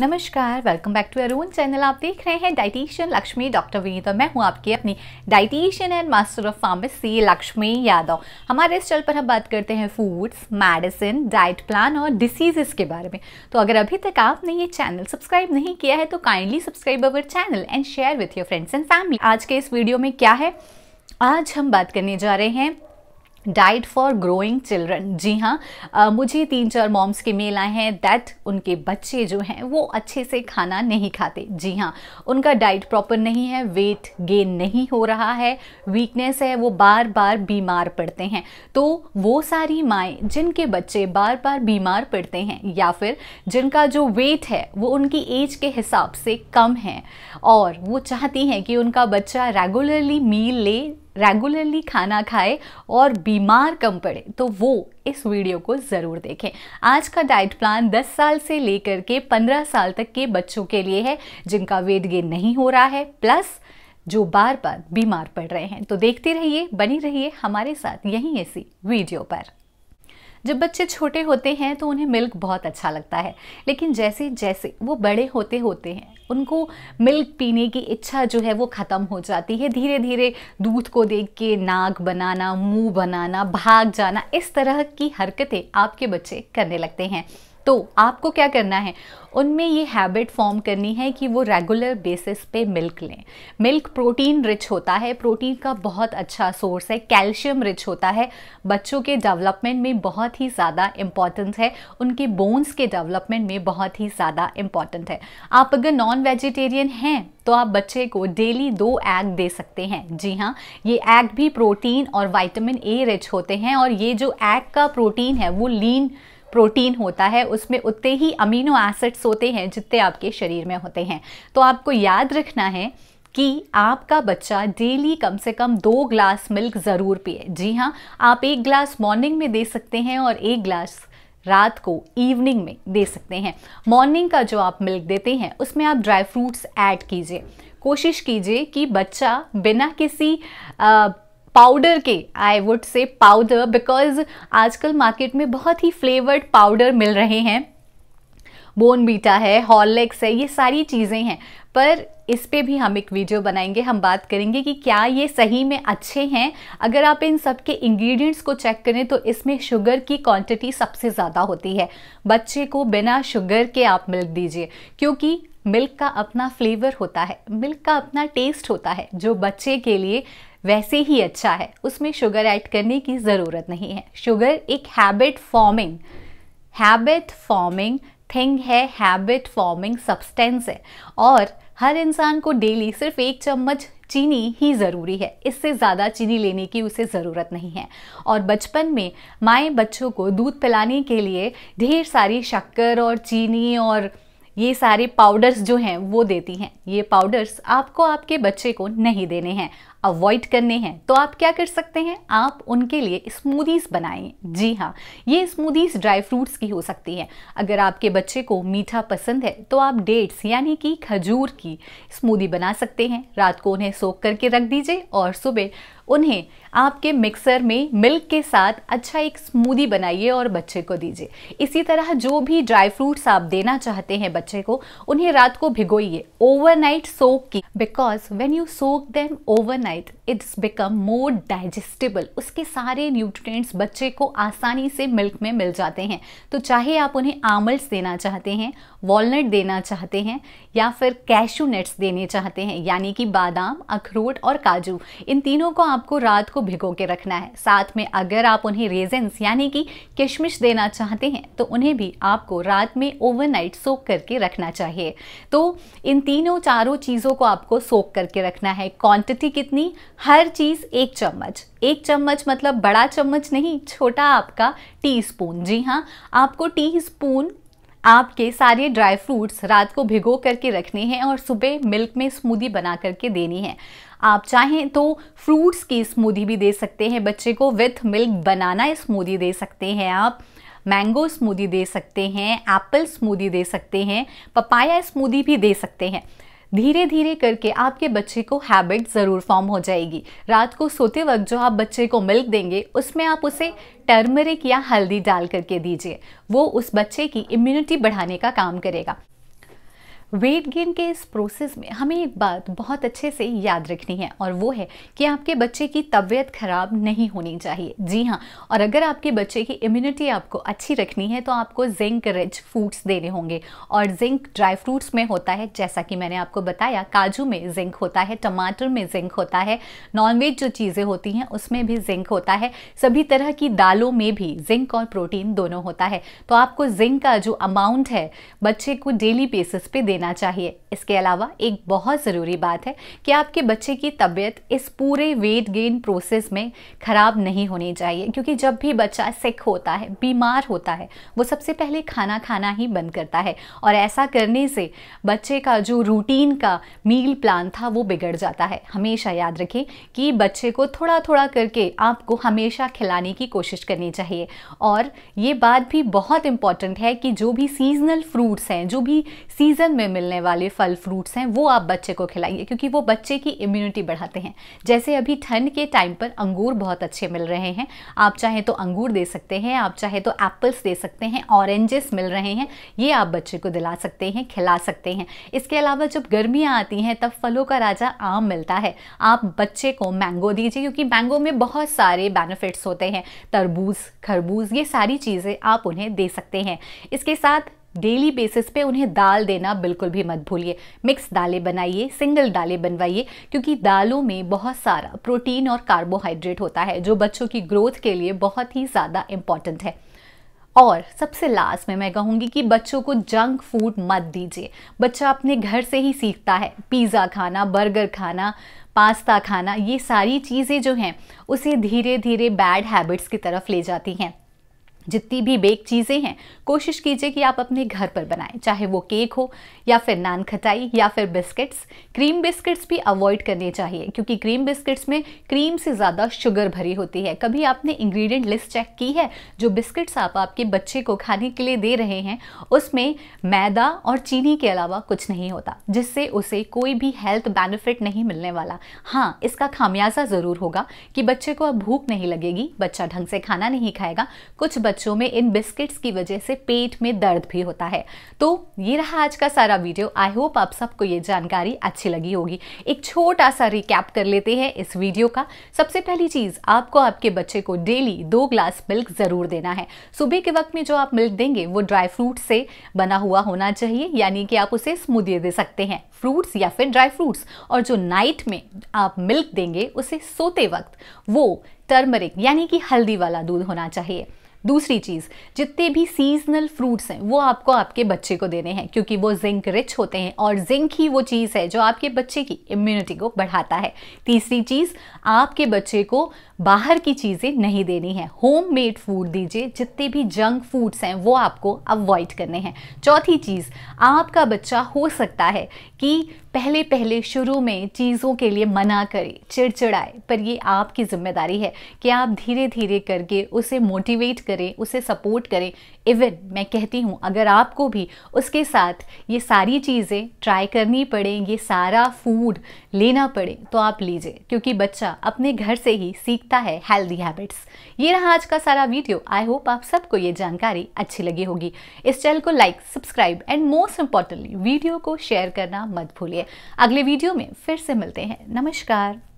नमस्कार welcome back to Arun channel आप देख रहे हैं डाइटिशियन लक्ष्मी डॉक्टर विनीता मैं हूं आपकी अपनी dietitian and master of pharmacy Lakshmi Yadav हमारे इस चल पर हम बात करते हैं फूड्स मेडिसिन डाइट प्लान और डिसीजेस के बारे में तो अगर अभी तक आपने ये चैनल सब्सक्राइब नहीं किया है तो kindly subscribe our channel and share with your friends and family आज के इस वीडियो में क्या है आज हम बात करने जा रहे हैं डाइट फॉर ग्रोइंग चिल्ड्रन जी हाँ आ, मुझे तीन चार मॉम्स के मेल आए हैं दैट उनके बच्चे जो हैं वो अच्छे से खाना नहीं खाते जी हाँ उनका डाइट प्रॉपर नहीं है वेट गेन नहीं हो रहा है वीकनेस है वो बार बार बीमार पड़ते हैं तो वो सारी माएँ जिनके बच्चे बार बार बीमार पड़ते हैं या फिर जिनका जो वेट है वो उनकी एज के हिसाब से कम है और वो चाहती हैं कि उनका बच्चा रेगुलरली मील ले रेगुलरली खाना खाए और बीमार कम पड़े तो वो इस वीडियो को ज़रूर देखें आज का डाइट प्लान 10 साल से लेकर के 15 साल तक के बच्चों के लिए है जिनका वेट गेन नहीं हो रहा है प्लस जो बार बार बीमार पड़ रहे हैं तो देखते रहिए बनी रहिए हमारे साथ यहीं ऐसी वीडियो पर जब बच्चे छोटे होते हैं तो उन्हें मिल्क बहुत अच्छा लगता है लेकिन जैसे जैसे वो बड़े होते होते हैं उनको मिल्क पीने की इच्छा जो है वो ख़त्म हो जाती है धीरे धीरे दूध को देख के नाक बनाना मुंह बनाना भाग जाना इस तरह की हरकतें आपके बच्चे करने लगते हैं तो आपको क्या करना है उनमें ये हैबिट फॉर्म करनी है कि वो रेगुलर बेसिस पे मिल्क लें मिल्क प्रोटीन रिच होता है प्रोटीन का बहुत अच्छा सोर्स है कैल्शियम रिच होता है बच्चों के डेवलपमेंट में बहुत ही ज़्यादा इम्पॉर्टेंट है उनके बोन्स के डेवलपमेंट में बहुत ही ज़्यादा इम्पॉर्टेंट है आप अगर नॉन वेजिटेरियन हैं तो आप बच्चे को डेली दो एग दे सकते हैं जी हाँ ये एग भी प्रोटीन और वाइटामिन ए रिच होते हैं और ये जो एग का प्रोटीन है वो लीन प्रोटीन होता है उसमें उतने ही अमीनो एसिड्स होते हैं जितने आपके शरीर में होते हैं तो आपको याद रखना है कि आपका बच्चा डेली कम से कम दो ग्लास मिल्क ज़रूर पिए जी हाँ आप एक ग्लास मॉर्निंग में दे सकते हैं और एक ग्लास रात को इवनिंग में दे सकते हैं मॉर्निंग का जो आप मिल्क देते हैं उसमें आप ड्राई फ्रूट्स ऐड कीजिए कोशिश कीजिए कि बच्चा बिना किसी आ, पाउडर के आई वुड से पाउडर बिकॉज आजकल मार्केट में बहुत ही फ्लेवर्ड पाउडर मिल रहे हैं बोन बीटा है हॉर्लिक्स है ये सारी चीज़ें हैं पर इस पे भी हम एक वीडियो बनाएंगे हम बात करेंगे कि क्या ये सही में अच्छे हैं अगर आप इन सब के इंग्रेडिएंट्स को चेक करें तो इसमें शुगर की क्वांटिटी सबसे ज़्यादा होती है बच्चे को बिना शुगर के आप मिल्क दीजिए क्योंकि मिल्क का अपना फ्लेवर होता है मिल्क का अपना टेस्ट होता है जो बच्चे के लिए वैसे ही अच्छा है उसमें शुगर ऐड करने की ज़रूरत नहीं है शुगर एक habit forming habit forming thing है हैबिट फॉर्मिंग सब्सटेंस है और हर इंसान को डेली सिर्फ एक चम्मच चीनी ही ज़रूरी है इससे ज़्यादा चीनी लेने की उसे ज़रूरत नहीं है और बचपन में माएँ बच्चों को दूध पिलाने के लिए ढेर सारी शक्कर और चीनी और ये सारे पाउडर्स जो हैं वो देती हैं ये पाउडर्स आपको आपके बच्चे को नहीं देने हैं अवॉइड करने हैं तो आप क्या कर सकते हैं आप उनके लिए स्मूदीज़ बनाएं जी हाँ ये स्मूदीज़ ड्राई फ्रूट्स की हो सकती है अगर आपके बच्चे को मीठा पसंद है तो आप डेट्स यानी कि खजूर की स्मूदी बना सकते हैं रात को उन्हें सोख करके रख दीजिए और सुबह उन्हें आपके मिक्सर में मिल्क के साथ अच्छा एक स्मूदी बनाइए और बच्चे को दीजिए इसी तरह जो भी ड्राई फ्रूट्स आप देना चाहते हैं बच्चे को उन्हें रात को भिगोइए ओवरनाइट सोक की because when you soak them overnight it's become more digestible उसके सारे न्यूट्रिएंट्स बच्चे को आसानी से मिल्क में मिल जाते हैं तो चाहे आप उन्हें आमल्स देना चाहते हैं वॉलनट देना चाहते हैं या फिर कैशू नट्स देने चाहते हैं यानी कि बादाम अखरोट और काजू इन तीनों को आपको रात को भिगो के रखना है साथ में अगर आप उन्हें रेजेंस यानी कि किशमिश देना चाहते हैं तो उन्हें भी आपको रात में ओवरनाइट सोक करके करके रखना चाहिए तो इन तीनों चारों चीज़ों को आपको सोख करके रखना है क्वांटिटी कितनी हर चीज़ एक चम्मच एक चम्मच मतलब बड़ा चम्मच नहीं छोटा आपका टी स्पून जी हाँ आपको टी स्पून आपके सारे ड्राई फ्रूट्स रात को भिगो करके रखने हैं और सुबह मिल्क में स्मूदी बना करके देनी है आप चाहें तो फ्रूट्स की स्मूदी भी दे सकते हैं बच्चे को विथ मिल्क बनाना स्मूदी दे सकते हैं आप मैंगो स्मूदी दे सकते हैं एप्पल स्मूदी दे सकते हैं पपाया स्मूदी भी दे सकते हैं धीरे धीरे करके आपके बच्चे को हैबिट ज़रूर फॉर्म हो जाएगी रात को सोते वक्त जो आप बच्चे को मिल्क देंगे उसमें आप उसे टर्मरिक या हल्दी डाल करके दीजिए वो उस बच्चे की इम्यूनिटी बढ़ाने का काम करेगा वेट गेन के इस प्रोसेस में हमें एक बात बहुत अच्छे से याद रखनी है और वो है कि आपके बच्चे की तबीयत खराब नहीं होनी चाहिए जी हाँ और अगर आपके बच्चे की इम्यूनिटी आपको अच्छी रखनी है तो आपको जिंक रिच फूड्स देने होंगे और जिंक ड्राई फ्रूट्स में होता है जैसा कि मैंने आपको बताया काजू में जिंक होता है टमाटर में जिंक होता है नॉनवेज जो चीज़ें होती हैं उसमें भी जिंक होता है सभी तरह की दालों में भी जिंक और प्रोटीन दोनों होता है तो आपको जिंक का जो अमाउंट है बच्चे को डेली बेसिस पे देना लेना चाहिए इसके अलावा एक बहुत ज़रूरी बात है कि आपके बच्चे की तबीयत इस पूरे वेट गेन प्रोसेस में ख़राब नहीं होनी चाहिए क्योंकि जब भी बच्चा सिक होता है बीमार होता है वो सबसे पहले खाना खाना ही बंद करता है और ऐसा करने से बच्चे का जो रूटीन का मील प्लान था वो बिगड़ जाता है हमेशा याद रखें कि बच्चे को थोड़ा थोड़ा करके आपको हमेशा खिलाने की कोशिश करनी चाहिए और ये बात भी बहुत इम्पॉर्टेंट है कि जो भी सीजनल फ्रूट्स हैं जो भी सीज़न में मिलने वाले फल फ्रूट्स हैं वो आप बच्चे को खिलाइए क्योंकि वो बच्चे की इम्यूनिटी बढ़ाते हैं जैसे अभी ठंड के टाइम पर अंगूर बहुत अच्छे मिल रहे हैं आप चाहे तो अंगूर दे सकते हैं आप चाहे तो एप्पल्स दे सकते हैं ऑरेंजेस मिल रहे हैं ये आप बच्चे को दिला सकते हैं खिला सकते हैं इसके अलावा जब गर्मियाँ आती हैं तब फलों का राजा आम मिलता है आप बच्चे को मैंगो दीजिए क्योंकि मैंगो में बहुत सारे बेनिफिट्स होते हैं तरबूज खरबूज ये सारी चीज़ें आप उन्हें दे सकते हैं इसके साथ डेली बेसिस पे उन्हें दाल देना बिल्कुल भी मत भूलिए मिक्स दालें बनाइए सिंगल दालें बनवाइए क्योंकि दालों में बहुत सारा प्रोटीन और कार्बोहाइड्रेट होता है जो बच्चों की ग्रोथ के लिए बहुत ही ज़्यादा इम्पॉर्टेंट है और सबसे लास्ट में मैं कहूँगी कि बच्चों को जंक फूड मत दीजिए बच्चा अपने घर से ही सीखता है पिज़्ज़ा खाना बर्गर खाना पास्ता खाना ये सारी चीज़ें जो हैं उसे धीरे धीरे बैड हैबिट्स की तरफ ले जाती हैं जितनी भी बेक चीज़ें हैं कोशिश कीजिए कि आप अपने घर पर बनाएं चाहे वो केक हो या फिर नान खटाई या फिर बिस्किट्स क्रीम बिस्किट्स भी अवॉइड करने चाहिए क्योंकि क्रीम बिस्किट्स में क्रीम से ज़्यादा शुगर भरी होती है कभी आपने इंग्रेडिएंट लिस्ट चेक की है जो बिस्किट्स आप आपके बच्चे को खाने के लिए दे रहे हैं उसमें मैदा और चीनी के अलावा कुछ नहीं होता जिससे उसे कोई भी हेल्थ बेनिफिट नहीं मिलने वाला हाँ इसका खामियाजा ज़रूर होगा कि बच्चे को अब भूख नहीं लगेगी बच्चा ढंग से खाना नहीं खाएगा कुछ बच्चे बच्चों में इन बिस्किट्स की वजह से पेट में दर्द भी होता है तो ये रहा आज का सारा वीडियो आई होप आप सबको ये जानकारी अच्छी लगी होगी एक छोटा सा रिकैप कर लेते हैं इस वीडियो का सबसे पहली चीज़ आपको आपके बच्चे को डेली दो ग्लास मिल्क ज़रूर देना है सुबह के वक्त में जो आप मिल्क देंगे वो ड्राई फ्रूट से बना हुआ होना चाहिए यानी कि आप उसे स्मूदी दे सकते हैं फ्रूट्स या फिर ड्राई फ्रूट्स और जो नाइट में आप मिल्क देंगे उसे सोते वक्त वो टर्मरिक यानी कि हल्दी वाला दूध होना चाहिए दूसरी चीज़ जितने भी सीजनल फ्रूट्स हैं वो आपको आपके बच्चे को देने हैं क्योंकि वो जिंक रिच होते हैं और जिंक ही वो चीज़ है जो आपके बच्चे की इम्यूनिटी को बढ़ाता है तीसरी चीज़ आपके बच्चे को बाहर की चीज़ें नहीं देनी है होम मेड फूड दीजिए जितने भी जंक फूड्स हैं वो आपको अवॉइड करने हैं चौथी चीज़ आपका बच्चा हो सकता है कि पहले पहले शुरू में चीज़ों के लिए मना करे चिड़चिड़ाए पर ये आपकी जिम्मेदारी है कि आप धीरे धीरे करके उसे मोटिवेट कर करें उसे सपोर्ट करें इवन मैं कहती हूँ अगर आपको भी उसके साथ ये सारी चीज़ें ट्राई करनी पड़े ये सारा फूड लेना पड़े तो आप लीजिए क्योंकि बच्चा अपने घर से ही सीखता है हेल्दी हैबिट्स ये रहा आज का सारा वीडियो आई होप आप सबको ये जानकारी अच्छी लगी होगी इस चैनल को like subscribe and most importantly video को शेयर करना मत भूलिए अगले वीडियो में फिर से मिलते हैं नमस्कार